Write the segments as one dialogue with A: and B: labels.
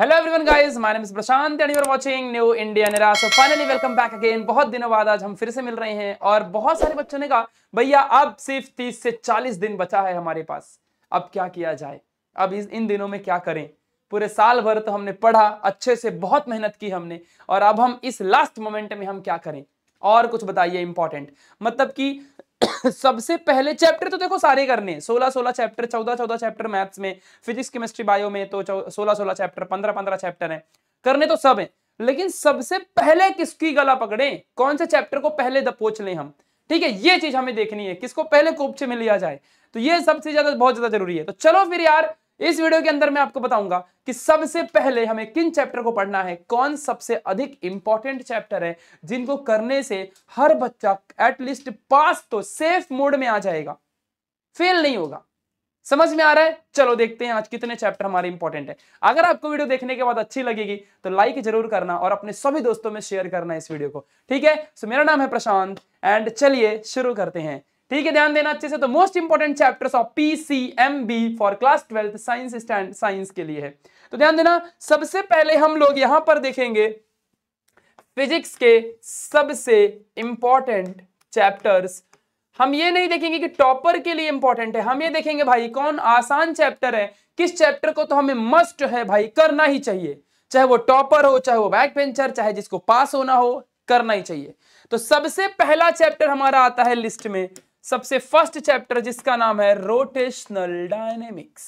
A: hello everyone guys my name is Prashant and you are watching new India निरा so finally welcome back again बहुत दिनों बाद आज हम फिर से मिल रहे हैं और बहुत सारे बच्चों ने कहा भैया अब सिर्फ 30 से 40 दिन बचा है हमारे पास अब क्या किया जाए अब इस इन दिनों में क्या करें पूरे साल भर तो हमने पढ़ा अच्छे से बहुत मेहनत की हमने और अब हम इस लास्ट मोमेंट में हम क्या करें और कुछ बताइए इंपॉर्टेंट मतलब कि सबसे पहले चैप्टर तो देखो सारे करने सोलह सोलह चैप्टर चौदह चौदह चैप्टर मैथ्स में फिजिक्स केमिस्ट्री बायो में तो सोलह सोलह चैप्टर पंद्रह पंद्रह चैप्टर है करने तो सब है लेकिन सबसे पहले किसकी गला पकड़े कौन से चैप्टर को पहले दपोच लें हम ठीक है ये चीज हमें देखनी है किसको पहले कोपचे में लिया जाए तो ये सबसे ज्यादा बहुत ज्यादा जरूरी है तो चलो फिर यार इस वीडियो के अंदर मैं आपको बताऊंगा कि सबसे पहले हमें किन चैप्टर को पढ़ना है कौन सबसे अधिक इंपॉर्टेंट चैप्टर है जिनको करने से हर बच्चा एटलीस्ट पास तो सेफ मोड में आ जाएगा फेल नहीं होगा समझ में आ रहा है चलो देखते हैं आज कितने चैप्टर हमारे इंपॉर्टेंट है अगर आपको वीडियो देखने के बाद अच्छी लगेगी तो लाइक जरूर करना और अपने सभी दोस्तों में शेयर करना इस वीडियो को ठीक है सो मेरा नाम है प्रशांत एंड चलिए शुरू करते हैं ठीक है ध्यान देना अच्छे से तो most important chapter of P C M B for class twelfth science stand science के लिए है तो ध्यान देना सबसे पहले हम लोग यहां पर देखेंगे फिजिक्स के सबसे इंपॉर्टेंट चैप्टर्स हम ये नहीं देखेंगे कि टॉपर के लिए इंपॉर्टेंट है हम ये देखेंगे भाई कौन आसान चैप्टर है किस चैप्टर को तो हमें मस्ट है भाई करना ही चाहिए चाहे वो टॉपर हो चाहे वो बैक पेंचर चाहे जिसको पास होना हो करना ही चाहिए तो सबसे पहला चैप्टर हमारा आता है लिस्ट में सबसे फर्स्ट चैप्टर जिसका नाम है रोटेशनल डायनेमिक्स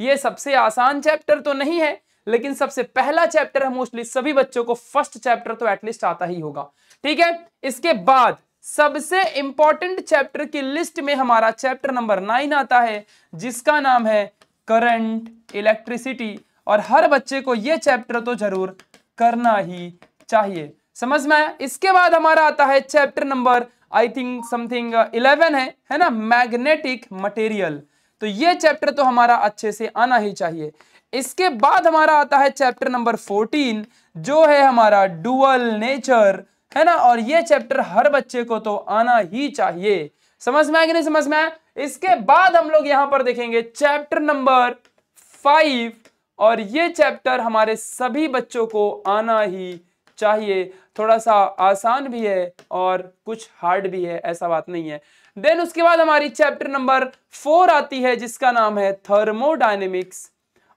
A: ये सबसे आसान चैप्टर तो नहीं है लेकिन सबसे पहला चैप्टर है मोस्टली सभी बच्चों को फर्स्ट चैप्टर तो एटलीस्ट आता ही होगा ठीक है इसके बाद सबसे इंपॉर्टेंट चैप्टर की लिस्ट में हमारा चैप्टर नंबर नाइन आता है जिसका नाम है करंट इलेक्ट्रिसिटी और हर बच्चे को यह चैप्टर तो जरूर करना ही चाहिए समझ में आया इसके बाद हमारा आता है chapter number I think something eleven है है ना मैग्नेटिक मटेरियल तो ये चैप्टर तो हमारा अच्छे से आना ही चाहिए इसके बाद हमारा आता है चैप्टर नंबर फोर्टीन जो है हमारा डुअल नेचर है ना और ये चैप्टर हर बच्चे को तो आना ही चाहिए समझ में आए कि नहीं समझ में आए इसके बाद हम लोग यहां पर देखेंगे चैप्टर नंबर फाइव और ये चैप्टर हमारे सभी बच्चों को आना ही चाहिए थोड़ा सा आसान भी है और कुछ हार्ड भी है ऐसा बात नहीं है देन उसके बाद हमारी चैप्टर नंबर फोर आती है जिसका नाम है थर्मोडाइनेमिक्स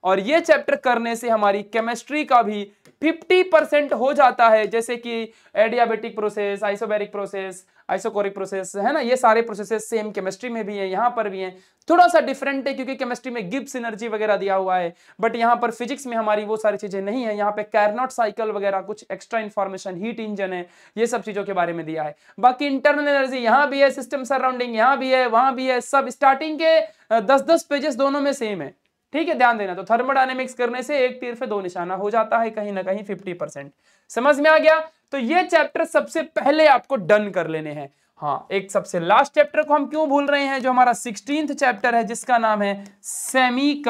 A: और ये चैप्टर करने से हमारी केमिस्ट्री का भी 50 परसेंट हो जाता है जैसे कि adiabatic process isobaric process isochoric process है ना ये सारे प्रोसेसेस सेम केमिस्ट्री में भी है यहाँ पर भी है थोड़ा सा डिफरेंट है क्योंकि केमिस्ट्री में गिब्स एनर्जी वगैरह दिया हुआ है बट यहाँ पर फिजिक्स में हमारी वो सारी चीजें नहीं है यहाँ पे कैरनॉट साइकिल वगैरह कुछ एक्स्ट्रा इन्फॉर्मेशन हीट इंजन है ये सब चीजों के बारे में दिया है बाकी इंटरनल एनर्जी यहाँ भी है सिस्टम सराउंडिंग यहाँ भी है वहां भी है सब स्टार्टिंग के दस दस पेजेस दोनों में सेम है ठीक है ध्यान देना तो थर्मोडायनेमिक्स करने से एक तीर पे दो निशाना हो जाता है कहीं ना कहीं 50 परसेंट समझ में आ गया तो ये चैप्टर सबसे पहले आपको डन कर लेने हैं हाँ एक सबसे लास्ट चैप्टर को हम क्यों भूल रहे हैं जो हमारा सिक्सटीन चैप्टर है जिसका नाम है सेमी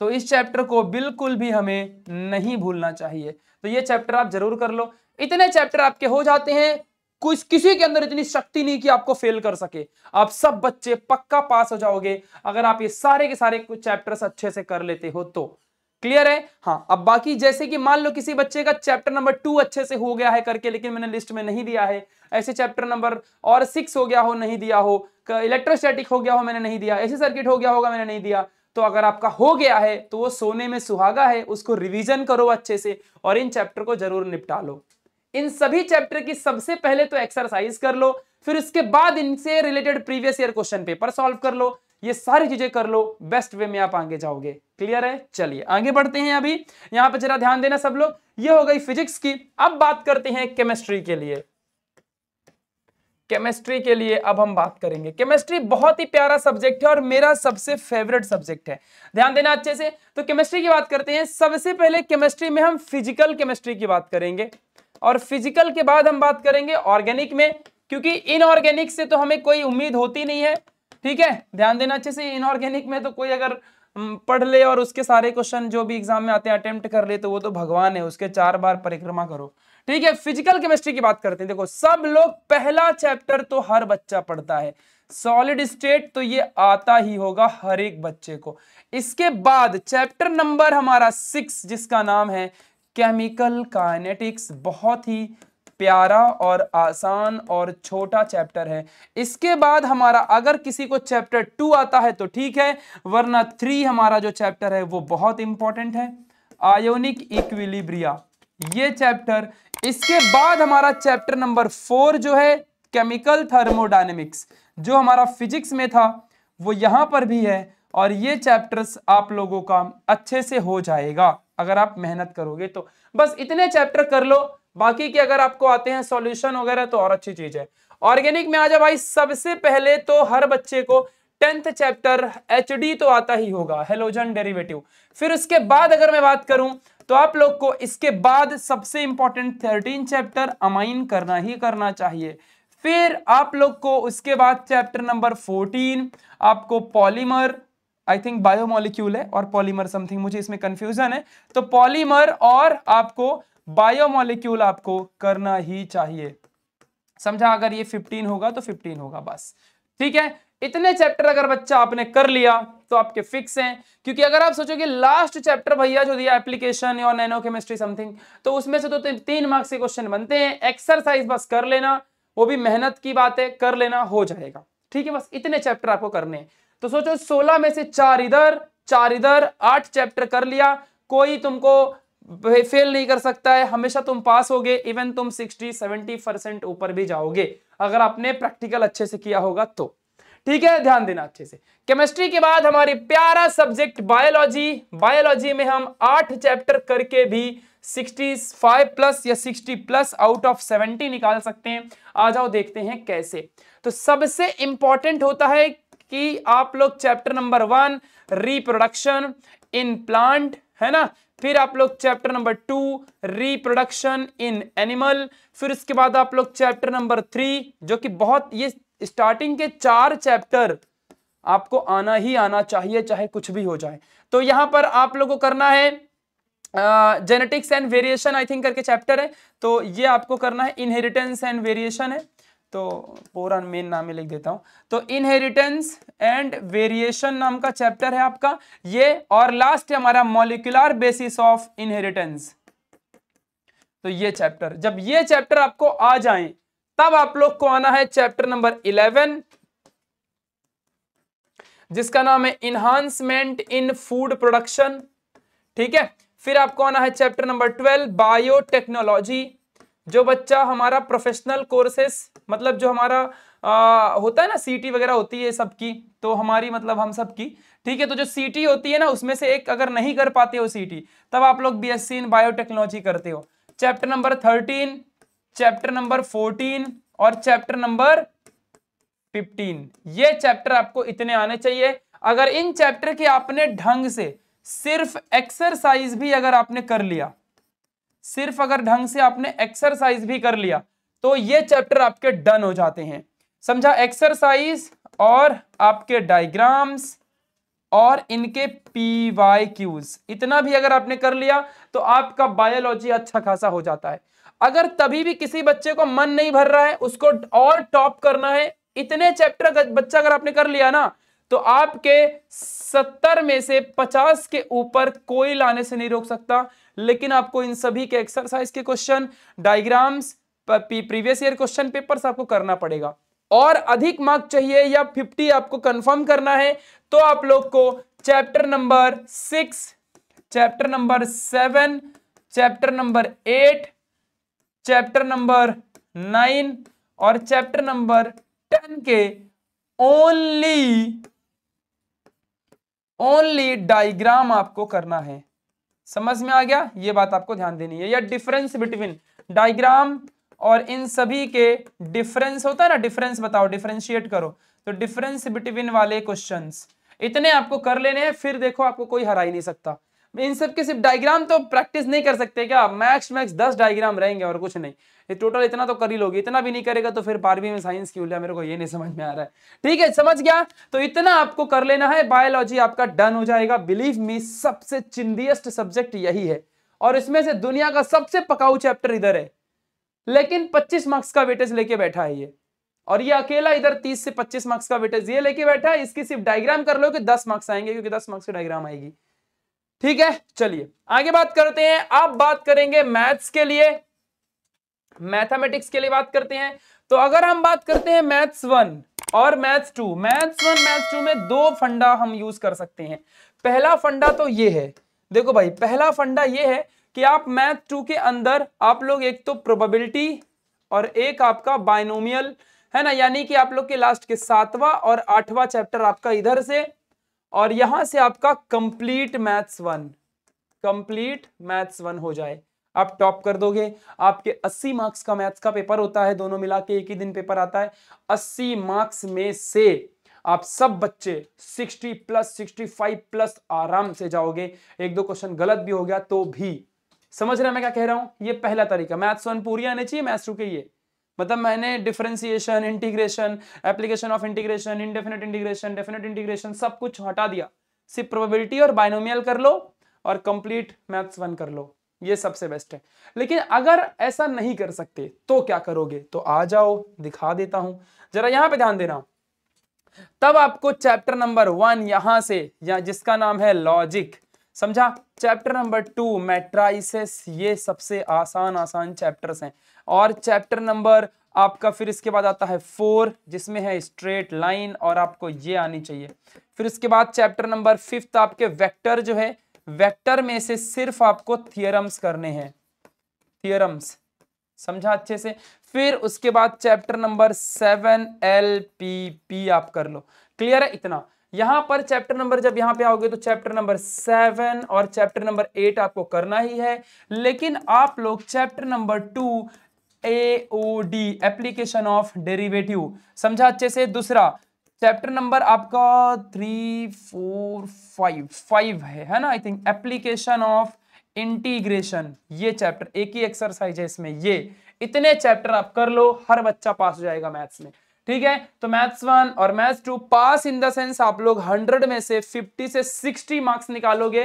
A: तो इस चैप्टर को बिल्कुल भी हमें नहीं भूलना चाहिए तो ये चैप्टर आप जरूर कर लो इतने चैप्टर आपके हो जाते हैं कुछ किसी के अंदर इतनी शक्ति नहीं कि आपको फेल कर सके आप सब बच्चे पक्का पास हो जाओगे अगर आप ये सारे के सारे कुछ चैप्टर्स अच्छे से कर लेते हो तो क्लियर है हाँ अब बाकी जैसे कि मान लो किसी बच्चे का चैप्टर नंबर टू अच्छे से हो गया है करके लेकिन मैंने लिस्ट में नहीं दिया है ऐसे चैप्टर नंबर और सिक्स हो गया हो नहीं दिया हो इलेक्ट्रोस्टैटिक हो गया हो मैंने नहीं दिया ऐसे सर्किट हो गया होगा मैंने नहीं दिया तो अगर आपका हो गया है तो वो सोने में सुहागा है उसको रिविजन करो अच्छे से और इन चैप्टर को जरूर निपटा लो इन सभी चैप्टर की सबसे पहले तो एक्सरसाइज कर लो फिर उसके बाद इनसे related previous year question paper solve कर लो ये सारी चीजें कर लो बेस्ट वे में आप आगे जाओगे क्लियर है चलिए आगे बढ़ते हैं अभी यहां पे जरा ध्यान देना सब लोग ये हो गई फिजिक्स की अब बात करते हैं केमिस्ट्री के लिए केमिस्ट्री के लिए अब हम बात करेंगे केमिस्ट्री बहुत ही प्यारा सब्जेक्ट है और मेरा सबसे फेवरेट सब्जेक्ट है ध्यान देना अच्छे से तो केमिस्ट्री की बात करते हैं सबसे पहले केमिस्ट्री में हम फिजिकल केमिस्ट्री की बात करेंगे और फिजिकल के बाद हम बात करेंगे ऑर्गेनिक में क्योंकि इनऑर्गेनिक से तो हमें कोई उम्मीद होती नहीं है ठीक है ध्यान देना अच्छे से इनऑर्गेनिक में तो कोई अगर पढ़ ले और उसके सारे क्वेश्चन जो भी एग्जाम में आते हैं अटेम्प्ट कर ले तो वो तो भगवान है उसके चार बार परिक्रमा करो ठीक है फिजिकल केमिस्ट्री की बात करते हैं देखो सब लोग पहला चैप्टर तो हर बच्चा पढ़ता है सॉलिड स्टेट तो ये आता ही होगा हर एक बच्चे को इसके बाद चैप्टर नंबर हमारा सिक्स जिसका नाम है केमिकल काइनेटिक्स बहुत ही प्यारा और आसान और छोटा चैप्टर है इसके बाद हमारा अगर किसी को चैप्टर टू आता है तो ठीक है वरना थ्री हमारा जो चैप्टर है वो बहुत इंपॉर्टेंट है आयोनिक इक्विलिब्रिया ये चैप्टर इसके बाद हमारा चैप्टर नंबर फोर जो है केमिकल थर्मोडाइनमिक्स जो हमारा फिजिक्स में था वो यहां पर भी है और ये चैप्टर्स आप लोगों का अच्छे से हो जाएगा अगर आप मेहनत करोगे तो बस इतने चैप्टर कर लो बाकी के अगर आपको आते हैं सॉल्यूशन वगैरह तो और अच्छी चीज है ऑर्गेनिक में आ जाए भाई सबसे पहले तो हर बच्चे को टेंथ चैप्टर एच तो आता ही होगा हेलोजन डेरिवेटिव फिर उसके बाद अगर मैं बात करूं तो आप लोग को इसके बाद सबसे इंपॉर्टेंट थर्टीन चैप्टर अमाइन करना ही करना चाहिए फिर आप लोग को उसके बाद चैप्टर नंबर फोर्टीन आपको पॉलीमर आई थिंक बायोमोलिक्यूल है और पॉलीमर समथिंग मुझे इसमें कंफ्यूजन है तो पॉलीमर और आपको बायोमोलिक्यूल आपको करना ही चाहिए समझा अगर ये 15 होगा तो 15 होगा बस ठीक है इतने चैप्टर अगर बच्चा आपने कर लिया तो आपके फिक्स हैं क्योंकि अगर आप सोचोगे लास्ट चैप्टर भैया जो दिया एप्लीकेशन या नैनो केमिस्ट्री समथिंग तो उसमें से तो तीन मार्क्स के क्वेश्चन बनते हैं एक्सरसाइज बस कर लेना वो भी मेहनत की बात है कर लेना हो जाएगा ठीक है बस इतने चैप्टर आपको करने तो सोचो सोलह में से चार इधर चार इधर आठ चैप्टर कर लिया कोई तुमको फेल नहीं कर सकता है हमेशा तुम पास होगे इवन तुम 60 70 परसेंट ऊपर भी जाओगे अगर आपने प्रैक्टिकल अच्छे से किया होगा तो ठीक है ध्यान देना अच्छे से केमिस्ट्री के बाद हमारी प्यारा सब्जेक्ट बायोलॉजी बायोलॉजी में हम आठ चैप्टर करके भी 65 प्लस या 60 प्लस आउट ऑफ 70 निकाल सकते हैं आ जाओ देखते हैं कैसे तो सबसे इंपॉर्टेंट होता है कि आप लोग chapter number one reproduction in plant है ना फिर आप लोग chapter number two reproduction in animal फिर उसके बाद आप लोग चैप्टर नंबर थ्री जो कि बहुत ये स्टार्टिंग के चार चैप्टर आपको आना ही आना चाहिए चाहे कुछ भी हो जाए तो यहां पर आप लोगों को करना है genetics and variation I think करके चैप्टर है तो ये आपको करना है इनहेरिटेंस एंड वेरिएशन है तो पूरा मेन नाम ही लिख देता हूं तो इनहेरिटेंस एंड वेरिएशन नाम का चैप्टर है आपका ये और लास्ट है हमारा मॉलिकुलर बेसिस ऑफ इनहेरिटेंस तो ये चैप्टर जब ये चैप्टर आपको आ जाए तब आप लोग को आना है चैप्टर नंबर इलेवन जिसका नाम है इनहांसमेंट इन फूड प्रोडक्शन ठीक है फिर आपको आना है चैप्टर नंबर ट्वेल्व बायोटेक्नोलॉजी जो बच्चा हमारा प्रोफेशनल कोर्सेस मतलब जो हमारा आ, होता है ना सीटी वगैरह होती है सबकी तो हमारी मतलब हम सबकी ठीक है तो जो सीटी होती है ना उसमें से एक अगर नहीं कर पाते हो सीटी तब आप लोग बीएससी इन बायोटेक्नोलॉजी करते हो chapter number thirteen chapter number fourteen और चैप्टर नंबर फिफ्टीन ये चैप्टर आपको इतने आने चाहिए अगर इन चैप्टर की आपने ढंग से सिर्फ एक्सरसाइज भी अगर आपने कर लिया सिर्फ अगर ढंग से आपने एक्सरसाइज भी कर लिया तो ये चैप्टर आपके डन हो जाते हैं समझा एक्सरसाइज और आपके डायग्राम्स और इनके पी वाई क्यूज इतना भी अगर आपने कर लिया तो आपका बायोलॉजी अच्छा खासा हो जाता है अगर तभी भी किसी बच्चे को मन नहीं भर रहा है उसको और टॉप करना है इतने चैप्टर बच्चा अगर आपने कर लिया ना तो आपके सत्तर में से पचास के ऊपर कोई लाने से नहीं रोक सकता लेकिन आपको इन सभी के एक्सरसाइज के question diagrams previous year question papers आपको करना पड़ेगा और अधिक मार्क चाहिए या 50 आपको कंफर्म करना है तो आप लोग को chapter number six chapter number seven chapter number eight chapter number nine और चैप्टर नंबर टेन के ओनली ओनली डायग्राम आपको करना है समझ में आ गया ये बात आपको ध्यान देनी है या डिफरेंस बिटवीन डायग्राम और इन सभी के डिफरेंस होता है ना डिफरेंस बताओ डिफरेंशिएट करो तो डिफरेंस बिटवीन वाले क्वेश्चंस इतने आपको कर लेने हैं फिर देखो आपको कोई हरा ही नहीं सकता इन सब के सिर्फ डायग्राम तो प्रैक्टिस नहीं कर सकते क्या मैक्स मैक्स दस डायग्राम रहेंगे और कुछ नहीं ये टोटल इतना तो कर ही लोगे इतना भी नहीं करेगा तो फिर बारहवीं में साइंस क्यों लिया मेरे को ये नहीं समझ में आ रहा है ठीक है समझ गया तो इतना आपको कर लेना है बायोलॉजी आपका डन हो जाएगा बिलीव मी सबसे चिंदियस्ट सब्जेक्ट यही है और इसमें से दुनिया का सबसे पकाऊ चैप्टर इधर है लेकिन पच्चीस मार्क्स का वेटेज लेके बैठा है ये और ये अकेला इधर तीस से पच्चीस मार्क्स का वेटेज ये लेके बैठा है इसकी सिर्फ डायग्राम कर लो कि दस मार्क्स आएंगे क्योंकि दस मार्क्स की डायग्राम आएगी ठीक है चलिए आगे बात करते हैं आप बात करेंगे मैथ्स के लिए मैथमेटिक्स के लिए बात करते हैं तो अगर हम बात करते हैं मैथ्स वन और maths two maths one maths two में दो फंडा हम यूज कर सकते हैं पहला फंडा तो ये है देखो भाई पहला फंडा ये है कि आप मैथ टू के अंदर आप लोग एक तो प्रोबेबिलिटी और एक आपका बाइनोमियल है ना यानी कि आप लोग के लास्ट के सातवां और आठवां चैप्टर आपका इधर से और यहां से आपका complete maths one complete maths one हो जाए आप टॉप कर दोगे आपके 80 मार्क्स का मैथ्स का पेपर होता है दोनों मिला के एक ही दिन पेपर आता है 80 मार्क्स में से आप सब बच्चे 60 प्लस 65 प्लस आराम से जाओगे एक दो क्वेश्चन गलत भी हो गया तो भी समझ रहे हैं मैं क्या कह रहा हूं ये पहला तरीका मैथ्स वन पूरी आने चाहिए मैथ्स टू के ये मतलब मैंने differentiation integration application of integration indefinite integration definite integration सब कुछ हटा दिया सिर्फ प्रोबेबिलिटी और बाइनोमियल कर लो और कंप्लीट मैथ्स वन कर लो ये सबसे बेस्ट है लेकिन अगर ऐसा नहीं कर सकते तो क्या करोगे तो आ जाओ दिखा देता हूं जरा यहां पे ध्यान देना तब आपको चैप्टर नंबर वन यहां से या जिसका नाम है लॉजिक समझा चैप्टर नंबर टू मैट्राइसिस ये सबसे आसान आसान चैप्टर्स हैं और चैप्टर नंबर आपका फिर इसके बाद आता है फोर जिसमें है स्ट्रेट लाइन और आपको ये आनी चाहिए फिर इसके बाद चैप्टर नंबर फिफ्थ आपके वेक्टर जो है वेक्टर में से सिर्फ आपको थियरम्स करने हैं थियरम्स समझा अच्छे से फिर उसके बाद chapter number seven L P P आप कर लो क्लियर है इतना यहां पर चैप्टर नंबर जब यहां पे आओगे तो चैप्टर नंबर सेवन और चैप्टर नंबर एट आपको करना ही है लेकिन आप लोग chapter number two AOD application of derivative समझा अच्छे से दूसरा चैप्टर नंबर आपका थ्री फोर फाइव फाइव है है ना I think application of integration ये चैप्टर एक ही एक्सरसाइज है इसमें ये इतने चैप्टर आप कर लो हर बच्चा पास हो जाएगा मैथ्स में ठीक है तो मैथ्स वन और maths two pass in the sense आप लोग हंड्रेड में से फिफ्टी से सिक्सटी मार्क्स निकालोगे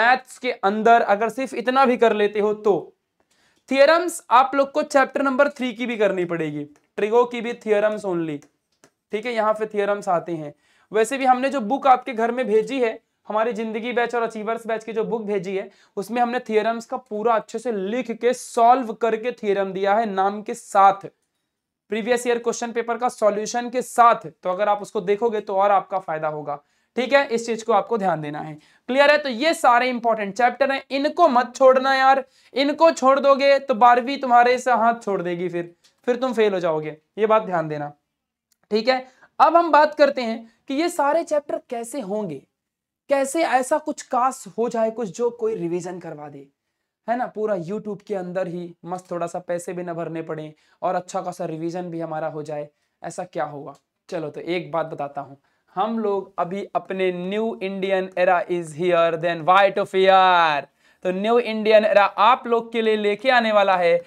A: मैथ्स के अंदर अगर सिर्फ इतना भी कर लेते हो तो थियरम्स आप लोग को चैप्टर नंबर थ्री की भी करनी पड़ेगी ट्रिगो की भी थियरम्स ओनली ठीक है यहाँ पे थियरम्स आते हैं वैसे भी हमने जो बुक आपके घर में भेजी है हमारी जिंदगी बैच और अचीवर्स बैच की जो बुक भेजी है उसमें हमने थियरम्स का पूरा अच्छे से लिख के सॉल्व करके थियरम दिया है नाम के साथ प्रीवियस ईयर क्वेश्चन पेपर का सॉल्यूशन के साथ तो अगर आप उसको देखोगे तो और आपका फायदा होगा ठीक है इस चीज को आपको ध्यान देना है क्लियर है तो ये सारे इंपॉर्टेंट चैप्टर हैं इनको मत छोड़ना यार इनको छोड़ दोगे तो बारहवीं तुम्हारे से हाथ छोड़ देगी फिर फिर तुम फेल हो जाओगे ये बात ध्यान देना ठीक है अब हम बात करते हैं कि ये सारे चैप्टर कैसे होंगे कैसे ऐसा कुछ कास हो जाए कुछ जो कोई रिविजन करवा दे है ना पूरा यूट्यूब के अंदर ही मस्त थोड़ा सा पैसे भी ना भरने पड़े और अच्छा खासा रिविजन भी हमारा हो जाए ऐसा क्या होगा चलो तो एक बात बताता हूँ हम लोग अभी अपने new Indian era is here then white of year तो न्यू इंडियन एरा आप लोग के लिए लेके आने वाला है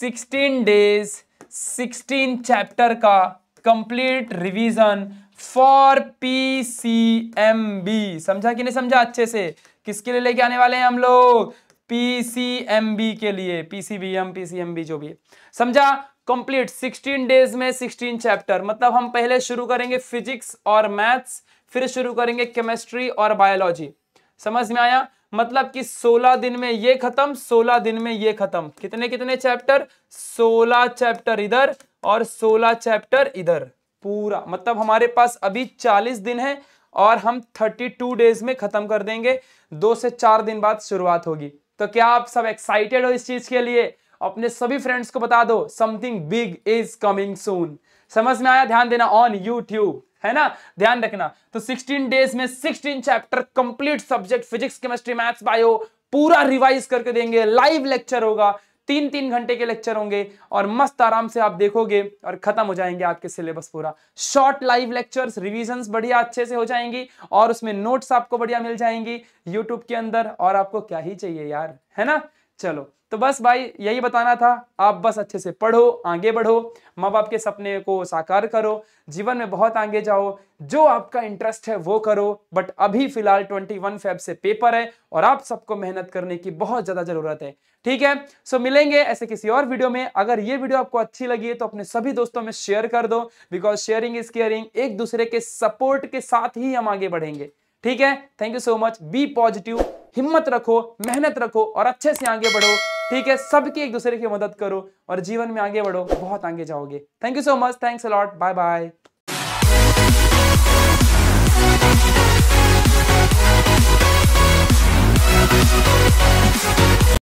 A: 16 डेज 16 चैप्टर का complete revision for P C M B समझा कि नहीं समझा अच्छे से किसके लिए लेके आने वाले हैं हम लोग पीसीएमबी के लिए पीसीबीएम पीसीएमबी जो भी समझा कंप्लीट 16 डेज में 16 चैप्टर मतलब हम पहले शुरू करेंगे फिजिक्स और मैथ्स फिर शुरू करेंगे केमिस्ट्री और बायोलॉजी समझ में आया मतलब कि 16 दिन में ये खत्म 16 दिन में ये खत्म कितने कितने चैप्टर 16 चैप्टर इधर और 16 चैप्टर इधर पूरा मतलब हमारे पास अभी 40 दिन है और हम 32 डेज में खत्म कर देंगे दो से चार दिन बाद शुरुआत होगी तो क्या आप सब एक्साइटेड हो इस चीज के लिए अपने सभी फ्रेंड्स को बता दो something big is coming soon समझ में आया ध्यान देना ऑन यूट्यूब है ना ध्यान रखना तो 16 डेज में 16 chapter complete subject physics chemistry maths bio पूरा रिवाइज करके देंगे लाइव लेक्चर होगा तीन तीन घंटे के लेक्चर होंगे और मस्त आराम से आप देखोगे और खत्म हो जाएंगे आपके सिलेबस पूरा शॉर्ट लाइव लेक्चर्स रिविजन बढ़िया अच्छे से हो जाएंगी और उसमें नोट्स आपको बढ़िया मिल जाएंगी यूट्यूब के अंदर और आपको क्या ही चाहिए यार है ना चलो तो बस भाई यही बताना था आप बस अच्छे से पढ़ो आगे बढ़ो माँ बाप के सपने को साकार करो जीवन में बहुत आगे जाओ जो आपका इंटरेस्ट है वो करो बट अभी फिलहाल 21 फेब से पेपर है और आप सबको मेहनत करने की बहुत ज़्यादा ज़रूरत है ठीक है सो मिलेंगे ऐसे किसी और वीडियो में अगर ये वीडियो आपको अच्छी लगी है तो अपने सभी दोस्तों में शेयर कर दो बिकॉज शेयरिंग इज केयरिंग एक दूसरे के सपोर्ट के साथ ही हम आगे बढ़ेंगे ठीक है thank you so much be positive हिम्मत रखो मेहनत रखो और अच्छे से आगे बढ़ो ठीक है सबकी एक दूसरे की मदद करो और जीवन में आगे बढ़ो बहुत आगे जाओगे thank you so much thanks a lot bye bye